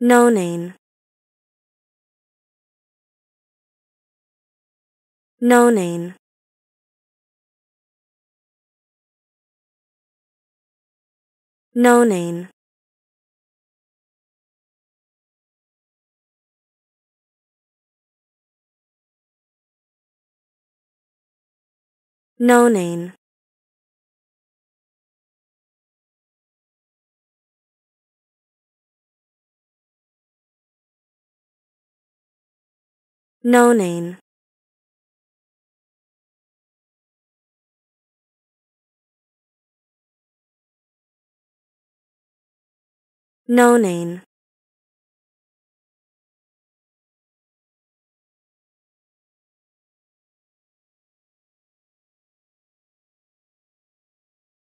No name. No name. No name. No name. No name. No name.